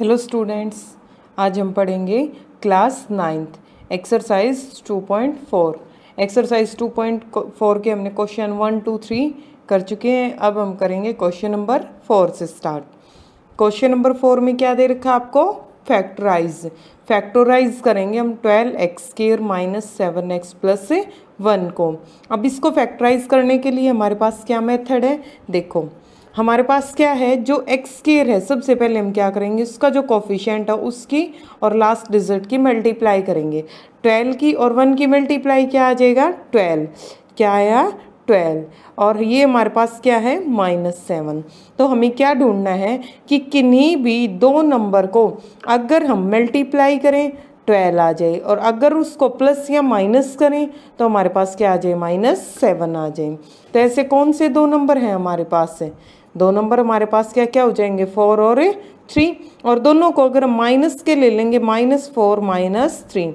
hello students आज हम पढ़ेंगे class ninth exercise two point four exercise two point four के हमने क्वेश्चन वन टू थ्री कर चुके हैं अब हम करेंगे क्वेश्चन नंबर फोर से स्टार्ट क्वेश्चन नंबर फोर में क्या दे रखा आपको फैक्टराइज फैक्टोराइज करेंगे हम twelve x square minus seven x plus one को अब इसको फैक्टराइज करने के लिए हमारे पास क्या मेथड है देखो हमारे पास क्या है जो एक्स केयर है सबसे पहले हम क्या करेंगे उसका जो कॉफिशेंट है उसकी और लास्ट डिजिट की मल्टीप्लाई करेंगे ट्वेल्व की और वन की मल्टीप्लाई क्या आ जाएगा ट्वेल्व क्या आया ट्वेल्व और ये हमारे पास क्या है माइनस सेवन तो हमें क्या ढूंढना है कि किन्हीं भी दो नंबर को अगर हम मल्टीप्लाई करें ट्वेल्व आ जाए और अगर उसको प्लस या माइनस करें तो हमारे पास क्या आ जाए माइनस सेवन आ जाए तो ऐसे कौन से दो नंबर हैं हमारे पास है दो नंबर हमारे पास क्या क्या हो जाएंगे फोर और थ्री और दोनों को अगर माइनस के ले लेंगे माइनस फोर माइनस थ्री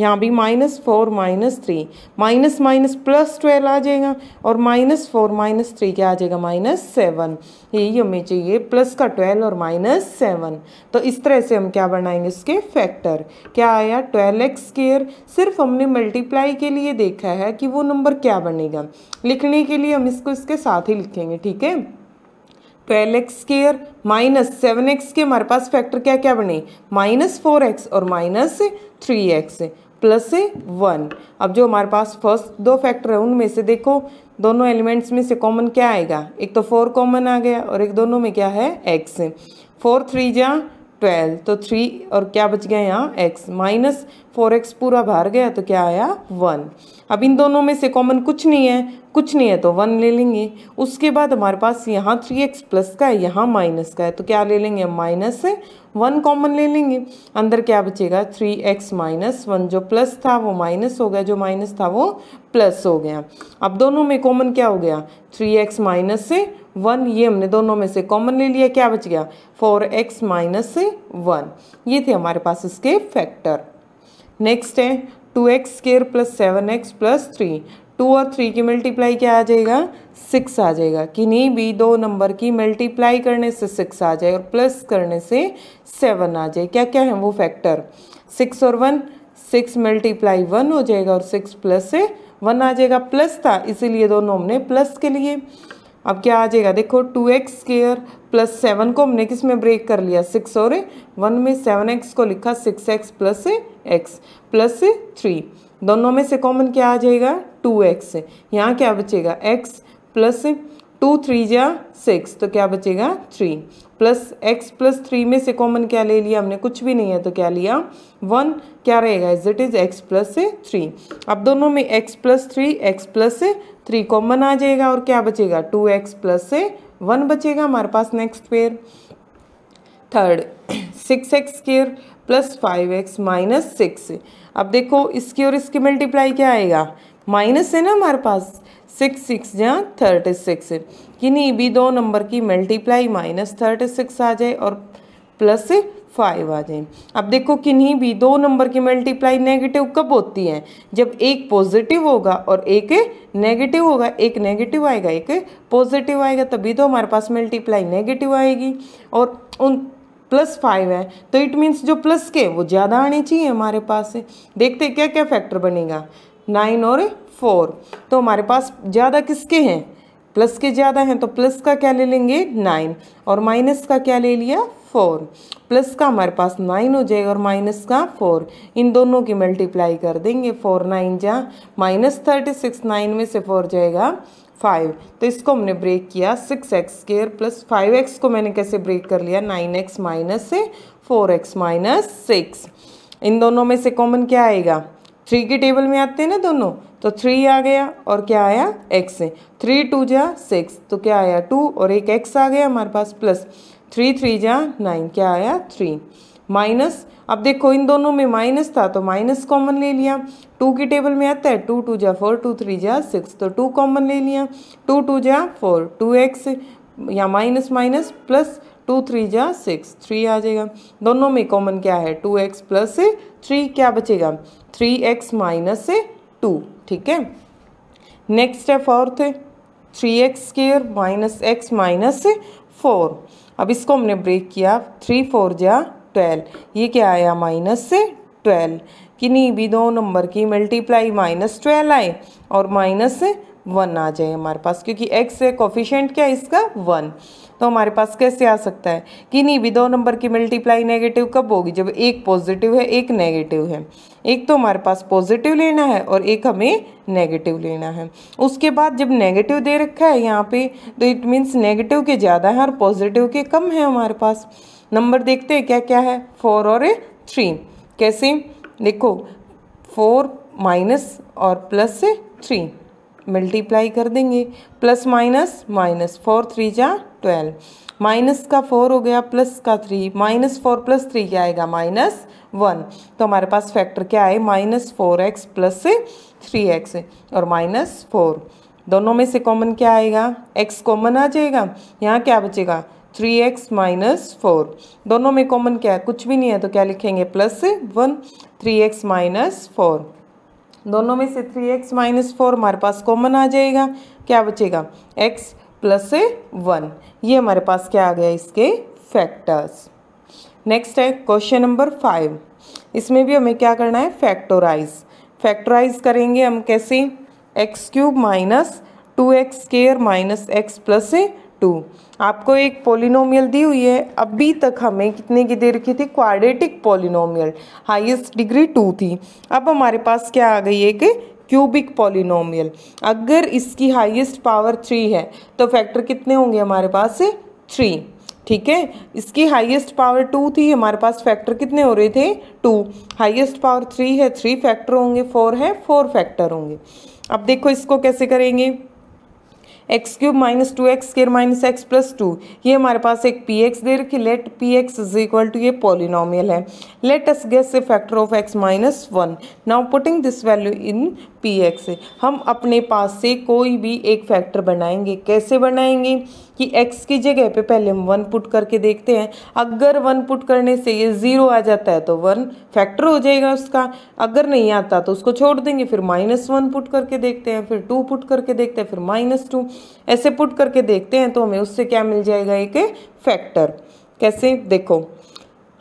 यहाँ भी minus four minus three minus minus plus twelve आ जाएगा और माइनस फोर माइनस थ्री क्या आ जाएगा माइनस सेवन यही हमें चाहिए प्लस का ट्वेल्व और माइनस सेवन तो इस तरह से हम क्या बनाएंगे इसके फैक्टर क्या आया ट्वेल्व एक्स स्केयर सिर्फ हमने मल्टीप्लाई के लिए देखा है कि वो नंबर क्या बनेगा लिखने के लिए हम इसको इसके साथ ही लिखेंगे ठीक है twelve x square minus seven x के हमारे पास फैक्टर क्या क्या बने माइनस फोर एक्स और minus three x plus one अब जो हमारे पास फर्स्ट दो फैक्टर है उनमें से देखो दोनों एलिमेंट्स में से कॉमन क्या आएगा एक तो फोर कॉमन आ गया और एक दोनों में क्या है एक्स फोर थ्री जा ट्वेल्व तो थ्री और क्या बच गया यहाँ एक्स माइनस फोर एक्स पूरा बाहर गया तो क्या आया वन अब इन दोनों में से कॉमन कुछ नहीं है कुछ नहीं है तो वन ले लेंगे उसके बाद हमारे पास यहाँ थ्री एक्स प्लस का है यहाँ माइनस का है तो क्या ले लेंगे माइनस वन कॉमन ले लेंगे अंदर क्या बचेगा थ्री एक्स माइनस वन जो प्लस था वो माइनस हो गया जो माइनस था वो प्लस हो गया अब दोनों में कॉमन क्या हो गया थ्री एक्स माइनस से वन ये हमने दोनों में से कॉमन ले लिया क्या बच गया फोर एक्स माइनस से वन ये थे हमारे पास इसके फैक्टर नेक्स्ट है two x square plus seven x plus three two और थ्री की मल्टीप्लाई क्या आ जाएगा सिक्स आ जाएगा किन्हीं भी दो नंबर की मल्टीप्लाई करने से सिक्स आ जाए और प्लस करने से सेवन आ जाए क्या क्या है वो फैक्टर सिक्स और वन सिक्स मल्टीप्लाई वन हो जाएगा और सिक्स प्लस से वन आ जाएगा प्लस था इसीलिए दोनों हमने प्लस के लिए अब क्या आ जाएगा देखो two x square plus seven को हमने किस में ब्रेक कर लिया सिक्स और वन में सेवन एक्स को लिखा six x plus x plus three दोनों में से कॉमन क्या आ जाएगा टू एक्स यहाँ क्या बचेगा एक्स प्लस टू थ्री या सिक्स तो क्या बचेगा three plus x plus three में से कॉमन क्या ले लिया हमने कुछ भी नहीं है तो क्या लिया वन क्या रहेगा is it is x plus three अब दोनों में x plus three x plus three common आ जाएगा और क्या बचेगा टू एक्स प्लस वन बचेगा हमारे पास next pair third six x square plus five x minus six अब देखो इसकी और इसकी मल्टीप्लाई क्या आएगा माइनस है ना हमारे पास सिक्स सिक्स जहाँ थर्टी सिक्स किन्हीं भी दो नंबर की मल्टीप्लाई माइनस थर्टी सिक्स आ जाए और प्लस फाइव आ जाए अब देखो किन्हीं भी दो नंबर की मल्टीप्लाई नेगेटिव कब होती है जब एक पॉजिटिव होगा और एक नेगेटिव होगा एक नेगेटिव आएगा एक पॉजिटिव आएगा तभी तो हमारे पास मल्टीप्लाई नेगेटिव आएगी और उन प्लस फाइव है तो इट मीन्स जो प्लस के वो ज़्यादा आने चाहिए हमारे पास से देखते क्या क्या फैक्टर बनेगा नाइन और फोर तो हमारे पास ज़्यादा किसके हैं प्लस के ज़्यादा हैं तो प्लस का क्या ले लेंगे नाइन और माइनस का क्या ले लिया फोर प्लस का हमारे पास नाइन हो जाएगा और माइनस का फोर इन दोनों की मल्टीप्लाई कर देंगे फोर नाइन जा माइनस थर्टी सिक्स नाइन में से फोर जाएगा फाइव तो इसको हमने ब्रेक किया six x square plus five x को मैंने कैसे ब्रेक कर लिया नाइन एक्स माइनस से फोर एक्स माइनस सिक्स इन दोनों में से कॉमन क्या आएगा थ्री के टेबल में आते हैं ना दोनों तो थ्री आ गया और क्या आया एक्स है थ्री टू जा सिक्स तो क्या आया टू और एक एक्स आ गया हमारे पास प्लस थ्री थ्री जा नाइन क्या आया थ्री माइनस अब देखो इन दोनों में माइनस था तो माइनस कॉमन ले लिया टू की टेबल में आता है टू टू जा फोर टू थ्री जा सिक्स तो टू कॉमन ले लिया टू टू जा फोर टू एक्स या minus minus plus two three जा सिक्स थ्री आ जाएगा दोनों में कॉमन क्या है टू एक्स प्लस थ्री क्या बचेगा थ्री एक्स माइनस टू ठीक है नेक्स्ट है fourth three x square minus x minus four अब इसको हमने ब्रेक किया थ्री फोर जा ट्वेल्व ये क्या आया माइनस से ट्वेल्व किन्हीं भी दो नंबर की मल्टीप्लाई माइनस ट्वेल्व आए और माइनस से वन आ जाए हमारे पास क्योंकि एक्स है कोफिशेंट क्या है इसका वन तो हमारे पास कैसे आ सकता है कि नहीं भी दो नंबर की मल्टीप्लाई नेगेटिव कब होगी जब एक पॉजिटिव है एक नेगेटिव है एक तो हमारे पास पॉजिटिव लेना है और एक हमें नेगेटिव लेना है उसके बाद जब नेगेटिव दे रखा है यहाँ पे तो इट मीन्स नेगेटिव के ज़्यादा है और पॉजिटिव के कम है हमारे पास नंबर देखते हैं क्या क्या है फोर और ए थ्री कैसे देखो फोर माइनस और प्लस से थ्री मल्टीप्लाई कर देंगे plus minus minus four three जा ट्वेल्व माइनस का फोर हो गया प्लस का three minus four plus three क्या आएगा माइनस वन तो हमारे पास फैक्टर क्या है माइनस फोर एक्स प्लस से थ्री एक्स और माइनस फोर दोनों में से कॉमन क्या आएगा एक्स कॉमन आ जाएगा यहाँ क्या बचेगा थ्री एक्स माइनस फोर दोनों में कॉमन क्या है कुछ भी नहीं है तो क्या लिखेंगे plus one three x minus four दोनों में से थ्री एक्स माइनस फोर हमारे पास कॉमन आ जाएगा क्या बचेगा एक्स प्लस वन ये हमारे पास क्या आ गया इसके फैक्टर्स नेक्स्ट है क्वेश्चन नंबर फाइव इसमें भी हमें क्या करना है फैक्टोराइज फैक्टोराइज करेंगे हम कैसे x cube minus two x square minus x plus two आपको एक पोलिनोमियल दी हुई है अभी तक हमें कितने की दे रखी थी quadratic polynomial highest degree two थी अब हमारे पास क्या आ गई है कि क्यूबिक पोलिनोमियल अगर इसकी हाईएस्ट पावर थ्री है तो फैक्टर कितने होंगे हमारे पास थ्री ठीक है इसकी हाईएस्ट पावर टू थी हमारे पास फैक्टर कितने हो रहे थे टू हाईएस्ट पावर थ्री है थ्री फैक्टर होंगे फोर है फोर फैक्टर होंगे अब देखो इसको कैसे करेंगे x cube minus two x square minus x plus two ये हमारे पास एक पी एक्स दे रखी let p x is equal to ये पॉलिनोमियल है let us guess a factor of x minus one now putting this value in p x हम अपने पास से कोई भी एक फैक्टर बनाएंगे कैसे बनाएंगे कि x की जगह पे पहले हम वन पुट करके देखते हैं अगर वन पुट करने से ये ज़ीरो आ जाता है तो वन फैक्टर हो जाएगा उसका अगर नहीं आता तो उसको छोड़ देंगे फिर माइनस वन पुट करके देखते हैं फिर टू पुट करके देखते हैं फिर माइनस टू ऐसे पुट करके देखते हैं तो हमें उससे क्या मिल जाएगा एक फैक्टर कैसे देखो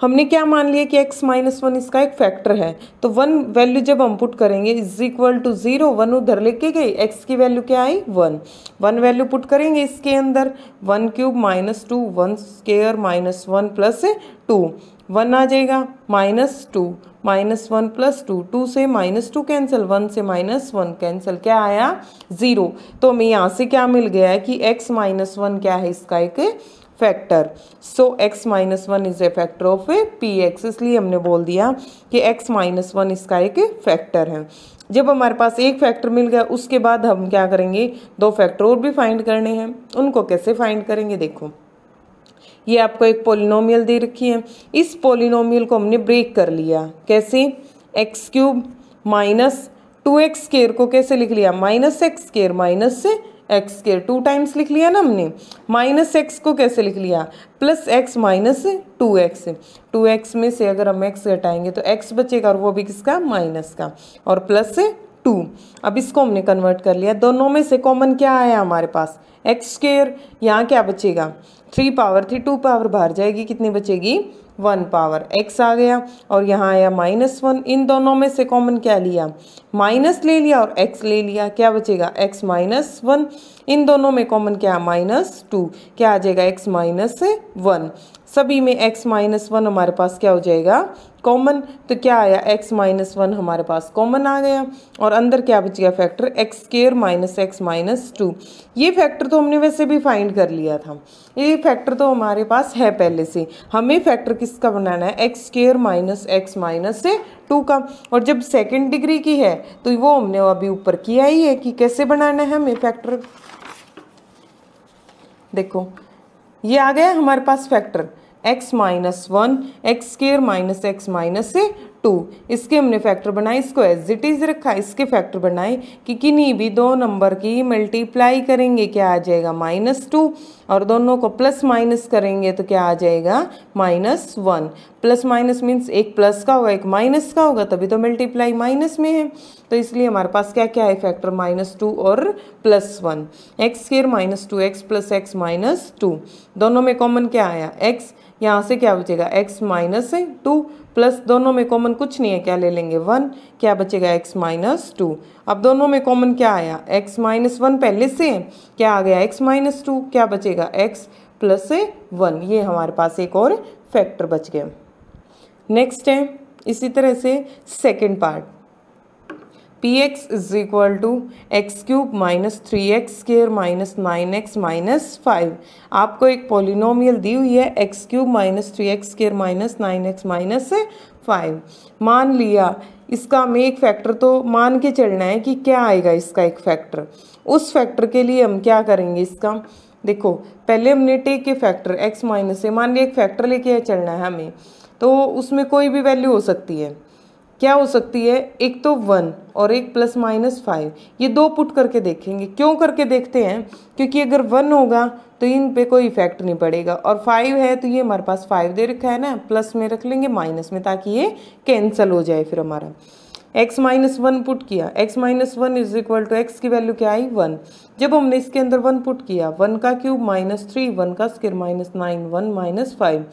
हमने क्या मान लिया कि x माइनस वन इसका एक फैक्टर है तो वन वैल्यू जब हम पुट करेंगे is equal to zero one उधर लेके गई x की वैल्यू क्या आई वन वन वैल्यू पुट करेंगे इसके अंदर one cube minus two one square minus one plus two one आ जाएगा minus two minus one plus two two से माइनस टू कैंसिल वन से माइनस वन कैंसिल क्या आया ज़ीरो तो हमें यहाँ से क्या मिल गया है कि एक्स माइनस वन क्या है इसका एक factor so x minus one is a factor of a p x इसलिए हमने बोल दिया कि एक्स माइनस वन इसका एक फैक्टर है जब हमारे पास एक फैक्टर मिल गया उसके बाद हम क्या करेंगे दो फैक्टर और भी फाइंड करने हैं उनको कैसे फाइंड करेंगे देखो ये आपको एक पोलिनोमियल दे रखी है इस पोलिनोमियल को हमने ब्रेक कर लिया कैसे x cube minus two x square को कैसे लिख लिया माइनस एक्स स्केयर माइनस से एक्स के टू टाइम्स लिख लिया ना हमने माइनस एक्स को कैसे लिख लिया plus x minus two x two x में से अगर हम एक्स घटाएंगे तो एक्स बचेगा और वो भी किसका माइनस का और प्लस टू अब इसको हमने कन्वर्ट कर लिया दोनों में से कॉमन क्या आया हमारे पास एक्स स्केयर यहाँ क्या बचेगा three power three two power बाहर जाएगी कितनी बचेगी वन पावर एक्स आ गया और यहाँ आया माइनस वन इन दोनों में से कॉमन क्या लिया माइनस ले लिया और एक्स ले लिया क्या बचेगा एक्स माइनस वन इन दोनों में कॉमन क्या माइनस टू क्या आ जाएगा एक्स माइनस वन सभी में एक्स माइनस वन हमारे पास क्या हो जाएगा कॉमन तो क्या आया एक्स माइनस वन हमारे पास कॉमन आ गया और अंदर क्या बच गया factor x square minus x minus two ये फैक्टर तो हमने वैसे भी फाइंड कर लिया था ये फैक्टर तो हमारे पास है पहले से हमें फैक्टर किसका बनाना है x square minus x minus से टू का और जब सेकेंड डिग्री की है तो वो हमने अभी ऊपर किया ही है कि कैसे बनाना है हमें फैक्टर देखो ये आ गया हमारे पास factor x minus one x square minus x minus two इसके हमने फैक्टर बनाए इसको एज इट इज़ रखा इसके फैक्टर बनाए कि किन्हीं भी दो नंबर की मल्टीप्लाई करेंगे क्या आ जाएगा माइनस टू और दोनों को प्लस माइनस करेंगे तो क्या आ जाएगा minus one plus minus means एक प्लस का होगा एक माइनस का होगा तभी तो मल्टीप्लाई माइनस में है तो इसलिए हमारे पास क्या क्या है फैक्टर माइनस टू और plus one x square minus two x plus x minus two दोनों में कॉमन क्या आया एक्स यहाँ से क्या बचेगा एक्स माइनस टू प्लस दोनों में कॉमन कुछ नहीं है क्या ले लेंगे वन क्या बचेगा एक्स माइनस टू अब दोनों में कॉमन क्या आया x माइनस वन पहले से है क्या आ गया x माइनस टू क्या बचेगा x प्लस वन ये हमारे पास एक और फैक्टर बच गया नेक्स्ट है इसी तरह से second part p x is equal to x cube minus three x square minus nine x minus five आपको एक पोलिनोमियल दी हुई है x cube minus three x square minus nine x minus five मान लिया इसका हमें एक फैक्टर तो मान के चलना है कि क्या आएगा इसका एक फैक्टर उस फैक्टर के लिए हम क्या करेंगे इसका देखो पहले हमने टेक के फैक्टर एक्स माइनस से मान लिया एक फैक्टर लेके चलना है हमें तो उसमें कोई भी वैल्यू हो सकती है क्या हो सकती है एक तो वन और एक प्लस माइनस फाइव ये दो पुट करके देखेंगे क्यों करके देखते हैं क्योंकि अगर वन होगा तो इन पे कोई इफेक्ट नहीं पड़ेगा और फाइव है तो ये हमारे पास फाइव दे रखा है ना प्लस में रख लेंगे माइनस में ताकि ये कैंसिल हो जाए फिर हमारा एक्स माइनस वन पुट किया x minus one is equal to x की वैल्यू क्या आई वन जब हमने इसके अंदर वन पुट किया वन का क्यूब माइनस थ्री वन का square minus nine one minus five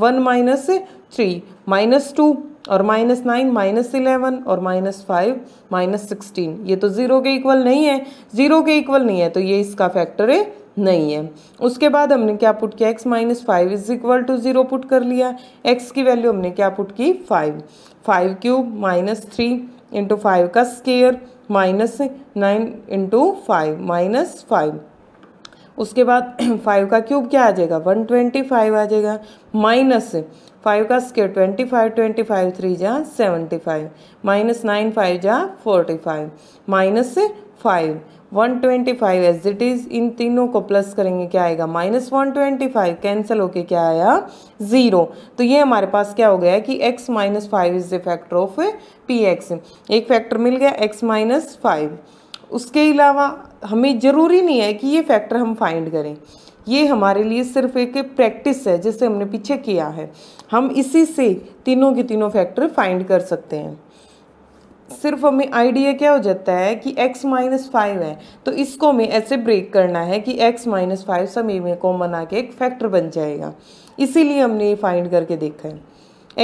one minus three minus two और माइनस नाइन माइनस इलेवन और माइनस फाइव माइनस सिक्सटीन ये तो ज़ीरो के इक्वल नहीं है ज़ीरो के इक्वल नहीं है तो ये इसका फैक्टर है नहीं है उसके बाद हमने क्या पुट किया x minus five is equal to zero put कर लिया x की वैल्यू हमने क्या पुट की five five cube minus three into five का square minus nine into five minus five उसके बाद फाइव का क्यूब क्या आ जाएगा वन ट्वेंटी फाइव आ जाएगा माइनस फाइव का square twenty five twenty five three जा seventy five minus nine five जा forty five minus five one twenty five as it is इन तीनों को प्लस करेंगे क्या आएगा minus one twenty five cancel होके क्या आया ज़ीरो तो ये हमारे पास क्या हो गया कि x minus five is the factor of p x एक फैक्टर मिल गया एक्स माइनस फाइव उसके अलावा हमें ज़रूरी नहीं है कि ये फैक्टर हम फाइंड करें ये हमारे लिए सिर्फ एक प्रैक्टिस है जिसे हमने पीछे किया है हम इसी से तीनों के तीनों फैक्टर फाइंड कर सकते हैं सिर्फ हमें आइडिया क्या हो जाता है कि x माइनस फाइव है तो इसको हमें ऐसे ब्रेक करना है कि x माइनस फाइव सभी में कॉमन के एक फैक्टर बन जाएगा इसीलिए हमने ये फाइंड करके देखा है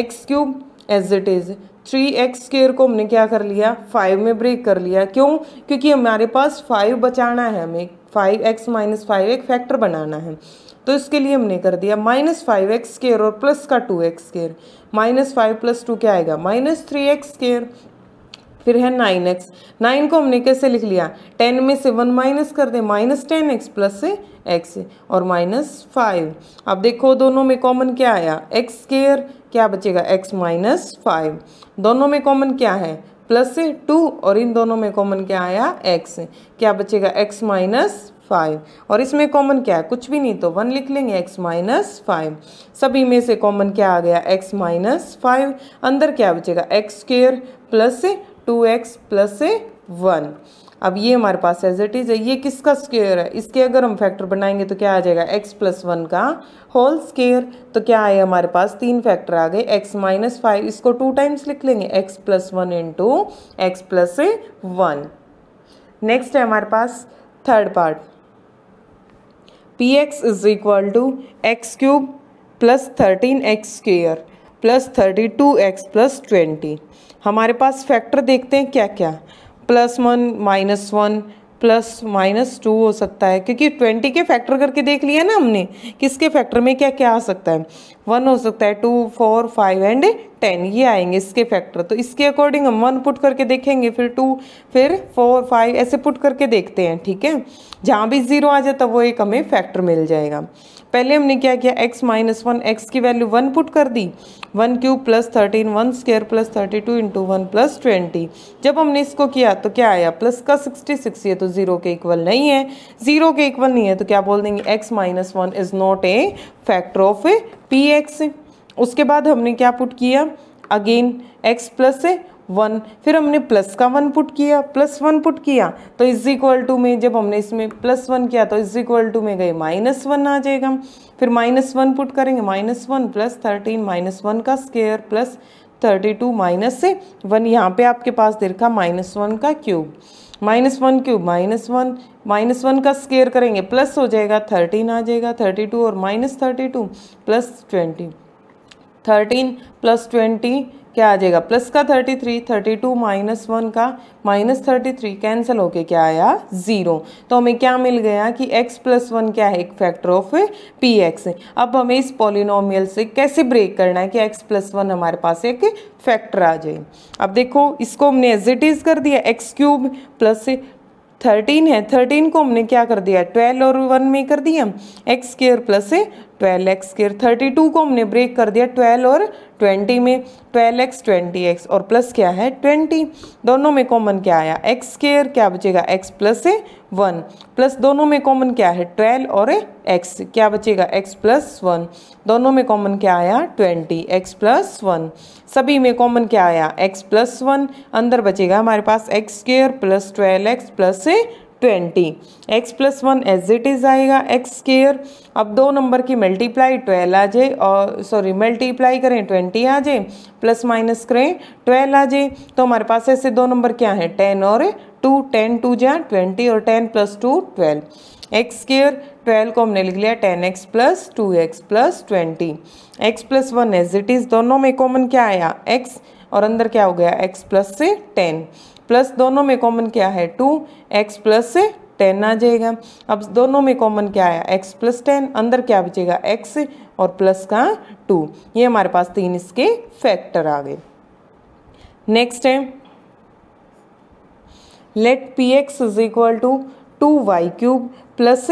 x cube as it is three x square को हमने क्या कर लिया फाइव में ब्रेक कर लिया क्यों क्योंकि हमारे पास फाइव बचाना है हमें फाइव एक्स माइनस फाइव एक फैक्टर बनाना है तो इसके लिए हमने कर दिया माइनस फाइव एक्स स्केयर और प्लस का two x square minus five plus two क्या आएगा माइनस थ्री एक्स स्केयर फिर है नाइन एक्स नाइन को हमने कैसे लिख लिया टेन में से वन माइनस कर दे माइनस टेन एक्स प्लस से एक्स और माइनस फाइव अब देखो दोनों में कॉमन क्या आया एक्स स्केयर क्या बचेगा एक्स माइनस फाइव दोनों में कॉमन क्या है प्लस टू और इन दोनों में कॉमन क्या आया एक्स क्या बचेगा एक्स माइनस फाइव और इसमें कॉमन क्या है कुछ भी नहीं तो वन लिख लेंगे एक्स माइनस फाइव सभी में से कॉमन क्या आ गया एक्स माइनस फाइव अंदर क्या बचेगा x square plus two x plus one अब ये हमारे पास एज इट इज़ है ये किसका स्केयर है इसके अगर हम फैक्टर बनाएंगे तो क्या आ जाएगा एक्स प्लस वन का होल स्केयर तो क्या आए हमारे पास तीन फैक्टर आ गए एक्स माइनस फाइव इसको टू टाइम्स लिख लेंगे x plus one into x plus one next है हमारे पास third part p x is equal to x cube plus thirteen x square plus thirty two x plus twenty हमारे पास factor देखते हैं क्या क्या plus one minus one plus minus two हो सकता है क्योंकि ट्वेंटी के फैक्टर करके देख लिया ना हमने किसके फैक्टर में क्या क्या आ सकता है वन हो सकता है two four five and ten ये आएंगे इसके फैक्टर तो इसके अकॉर्डिंग हम वन पुट करके देखेंगे फिर टू फिर फोर फाइव ऐसे पुट करके देखते हैं ठीक है जहाँ भी ज़ीरो आ जाता वो एक हमें फैक्टर मिल जाएगा पहले हमने क्या किया x माइनस वन एक्स की वैल्यू वन पुट कर दी one cube plus thirteen one square plus thirty two into one plus twenty जब हमने इसको किया तो क्या आया प्लस का सिक्सटी सिक्स ये तो जीरो के इक्वल नहीं है जीरो के इक्वल नहीं है तो क्या बोल देंगे x minus one is not a factor of a p x उसके बाद हमने क्या पुट किया अगेन एक्स प्लस वन फिर हमने प्लस का वन पुट किया प्लस वन पुट किया तो इज इक्वल टू में जब हमने इसमें प्लस वन किया तो इज इक्वल टू में गए माइनस वन आ जाएगा फिर माइनस वन पुट करेंगे minus one plus thirteen minus one का square plus thirty two minus से वन यहाँ पे आपके पास देखा माइनस वन का cube minus one cube minus one minus one का स्केयर करेंगे प्लस हो जाएगा थर्टीन आ जाएगा थर्टी टू और minus thirty two plus twenty thirteen plus twenty क्या आ जाएगा प्लस का thirty three thirty two minus one का माइनस थर्टी थ्री कैंसिल होके क्या आया ज़ीरो तो हमें क्या मिल गया कि x प्लस वन क्या है एक फैक्टर ऑफ पी एक्स अब हमें इस पॉलिनोमियल से कैसे ब्रेक करना है कि x प्लस वन हमारे पास एक फैक्टर आ जाए अब देखो इसको हमने एज इट इज़ कर दिया एक्स क्यूब प्लस थर्टीन है थर्टीन को हमने क्या कर दिया ट्वेल्व और वन में कर दिया x square plus twelve x square thirty two को हमने ब्रेक कर दिया ट्वेल्व और ट्वेंटी में ट्वेल्व एक्स ट्वेंटी एक्स और प्लस क्या है ट्वेंटी दोनों में कॉमन क्या आया एक्स स्केयर क्या बचेगा x plus a one plus दोनों में कॉमन क्या है ट्वेल्व और एक्स क्या बचेगा एक्स प्लस वन दोनों में कॉमन क्या आया ट्वेंटी एक्स प्लस वन सभी में कॉमन क्या आया एक्स प्लस वन अंदर बचेगा हमारे पास x square plus twelve x plus a twenty x plus one as it is आएगा एक्स स्केयर अब दो नंबर की मल्टीप्लाई ट्वेल्व आ जाए और सॉरी मल्टीप्लाई करें ट्वेंटी आ जाए प्लस माइनस करें ट्वेल्व आ जाए तो हमारे पास ऐसे दो नंबर क्या हैं टेन और टू टेन टू जहाँ ट्वेंटी और ten plus two twelve x square twelve को हमने लिख लिया ten x plus two x plus twenty x plus one as it is दोनों में कॉमन क्या आया एक्स और अंदर क्या हो गया एक्स प्लस से टेन प्लस दोनों में कॉमन क्या है टू एक्स प्लस टेन आ जाएगा अब दोनों में कॉमन क्या आया एक्स प्लस टेन अंदर क्या बचेगा एक्स और प्लस का टू ये हमारे पास तीन इसके फैक्टर आ गए नेक्स्ट है let p x is equal to two y cube plus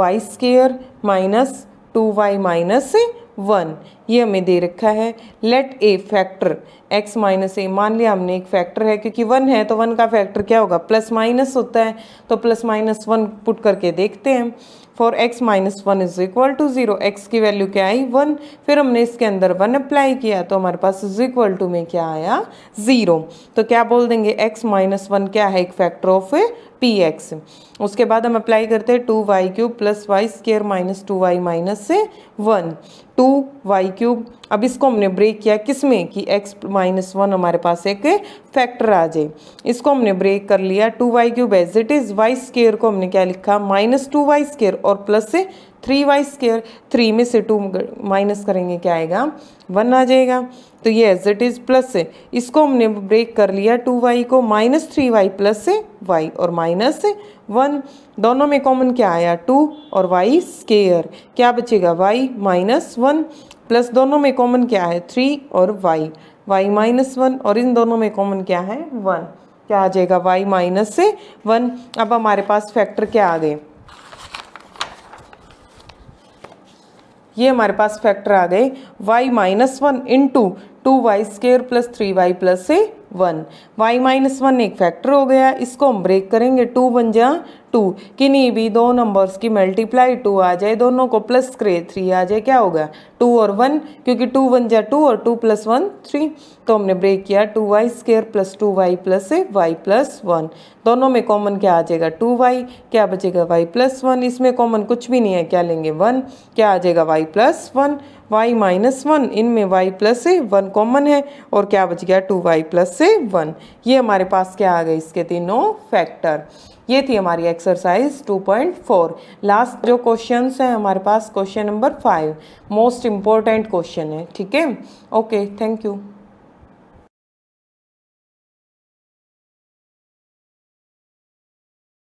y square minus two y minus one ये हमें दे रखा है let a factor x minus a मान लिया हमने एक फैक्टर है क्योंकि वन है तो वन का फैक्टर क्या होगा प्लस माइनस होता है तो प्लस माइनस वन पुट करके देखते हैं for x minus one is equal to zero x की वैल्यू क्या आई वन फिर हमने इसके अंदर वन अप्लाई किया तो हमारे पास इज इक्वल टू में क्या आया ज़ीरो तो क्या बोल देंगे एक्स माइनस वन क्या है एक फैक्टर ऑफ पी एक्स उसके बाद हम अप्लाई करते हैं two y cube plus y square minus two y minus से वन टू वाई क्यूब अब इसको हमने ब्रेक किया किस में कि एक्स माइनस वन हमारे पास एक फैक्टर आ जाए इसको हमने ब्रेक कर लिया two y cube as it is y square को हमने क्या लिखा माइनस टू वाई स्केयर और प्लस से थ्री वाई स्केयर थ्री में से टू माइनस करेंगे क्या आएगा वन आ जाएगा तो ये एज इट इज़ प्लस से इसको हमने ब्रेक कर लिया टू वाई को माइनस थ्री वाई प्लस से वाई और माइनस से वन दोनों में कॉमन क्या आया टू और वाई स्केयर क्या बचेगा वाई माइनस वन प्लस दोनों में कॉमन क्या है थ्री और वाई वाई माइनस वन और इन दोनों में कॉमन क्या है वन क्या आ जाएगा वाई माइनस से वन अब हमारे पास फैक्टर क्या आ गए ये हमारे पास फैक्टर आ गए y minus one into two y square plus three y plus a one y minus one एक फैक्टर हो गया इसको हम ब्रेक करेंगे टू वन जा टू किन्हीं भी दो नंबर्स की मल्टीप्लाई टू आ जाए दोनों को प्लस करे थ्री आ जाए क्या होगा टू और वन क्योंकि टू वन जा टू और टू प्लस वन थ्री तो हमने ब्रेक किया two y square plus two y plus y plus one दोनों में कॉमन क्या आ जाएगा टू वाई क्या बचेगा वाई प्लस वन इसमें कॉमन कुछ भी नहीं है क्या लेंगे वन क्या आ जाएगा y plus one y minus one इनमें वाई प्लस से वन कॉमन है और क्या बच गया टू वाई प्लस से वन ये हमारे पास क्या आ गए इसके तीनों फैक्टर ये थी हमारी एक्सरसाइज 2.4 लास्ट जो क्वेश्चन है हमारे पास question number five most important question है ठीक है ओके थैंक यू